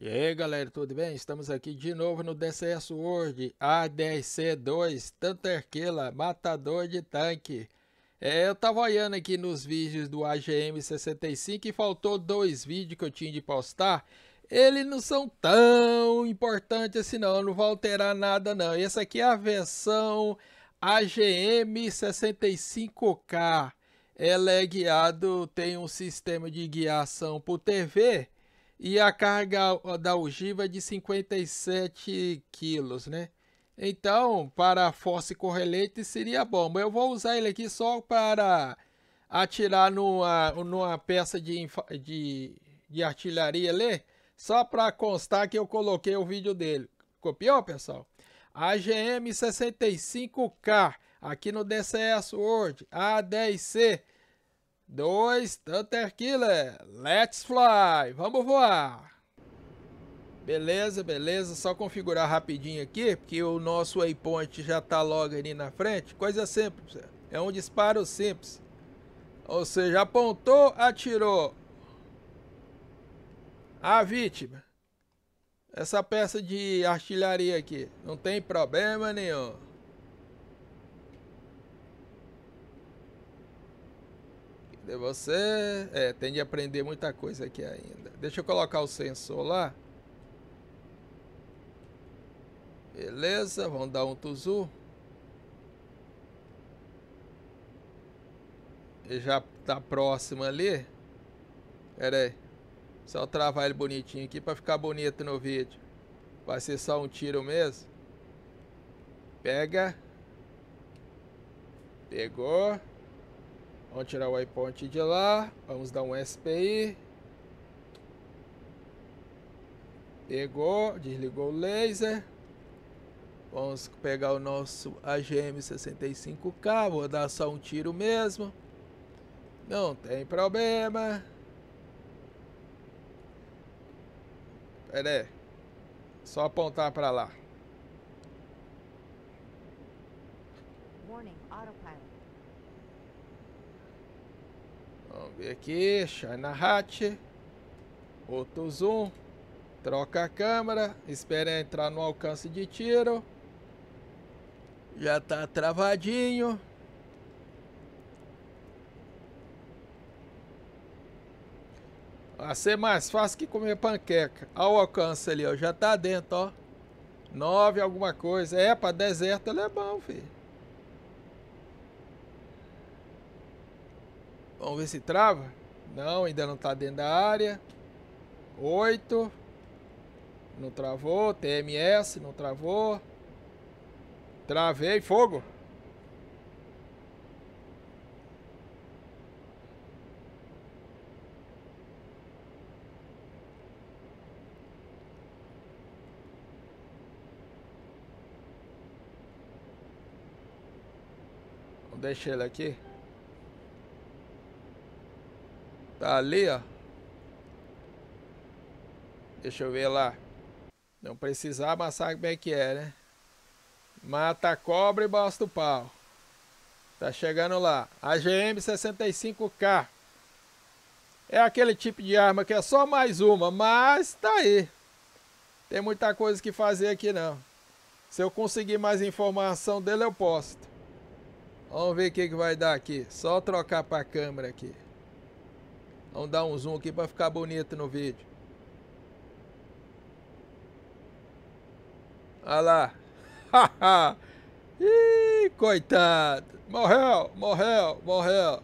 E aí galera, tudo bem? Estamos aqui de novo no DCS World A10C2 Tanterquela, matador de tanque. É, eu tava olhando aqui nos vídeos do AGM65 e faltou dois vídeos que eu tinha de postar. Eles não são tão importantes assim não, não vou alterar nada não. Essa aqui é a versão AGM65K. Ela é guiado, tem um sistema de guiação por TV e a carga da ogiva é de 57 quilos, né? Então, para fosse force seria bom. eu vou usar ele aqui só para atirar numa, numa peça de, de, de artilharia ali, só para constar que eu coloquei o vídeo dele. Copiou, pessoal? AGM 65K, aqui no DCS Word, A10C 2, Thunder Killer, let's fly, vamos voar! Beleza, beleza, só configurar rapidinho aqui, porque o nosso waypoint já tá logo ali na frente, coisa simples, é um disparo simples. Ou seja, apontou, atirou. A vítima. Essa peça de artilharia aqui, não tem problema nenhum. Você é, tem de aprender muita coisa aqui ainda. Deixa eu colocar o sensor lá. Beleza, vamos dar um tuzu. Ele já tá próximo ali. Pera aí. Só travar ele bonitinho aqui para ficar bonito no vídeo. Vai ser só um tiro mesmo. Pega. Pegou. Vamos tirar o iPoint de lá. Vamos dar um SPI. Pegou, desligou o laser. Vamos pegar o nosso AGM 65K. Vou dar só um tiro mesmo. Não tem problema. Pera aí. Só apontar para lá. Warning, autopilot. Vamos ver aqui, China Hat, outro zoom, troca a câmera, espera entrar no alcance de tiro. Já tá travadinho. A ser mais fácil que comer panqueca. Ao alcance ali, ó, já tá dentro, ó. 9 alguma coisa. É, deserto é bom, filho. Vamos ver se trava. Não, ainda não está dentro da área. 8. Não travou. TMS, não travou. Travei, fogo. Deixa ele aqui. Tá ali, ó. Deixa eu ver lá. Não precisava amassar como é que é, né? Mata cobra e bosta o pau. Tá chegando lá. A GM65K. É aquele tipo de arma que é só mais uma, mas tá aí. Tem muita coisa que fazer aqui não. Se eu conseguir mais informação dele, eu posto. Vamos ver o que, que vai dar aqui. Só trocar para câmera aqui. Vamos dar um zoom aqui para ficar bonito no vídeo. Olha lá. Ih, coitado. Morreu, morreu, morreu.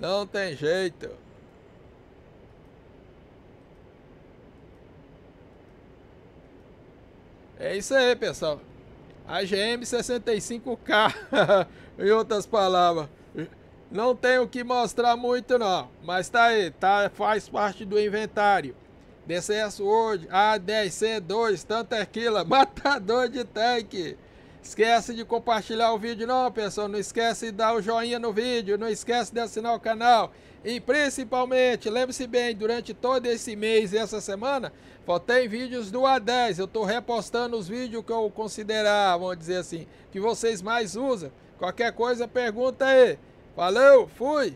Não tem jeito. É isso aí, pessoal. AGM 65K, em outras palavras. Não tenho que mostrar muito não, mas tá aí, tá, faz parte do inventário. DCS World, A10C2, Tanter aquilo, matador de tanque. Esquece de compartilhar o vídeo não, pessoal. Não esquece de dar o joinha no vídeo, não esquece de assinar o canal. E principalmente, lembre-se bem, durante todo esse mês e essa semana, faltei vídeos do A10. Eu estou repostando os vídeos que eu considerar, vamos dizer assim, que vocês mais usam. Qualquer coisa, pergunta aí. Valeu, fui!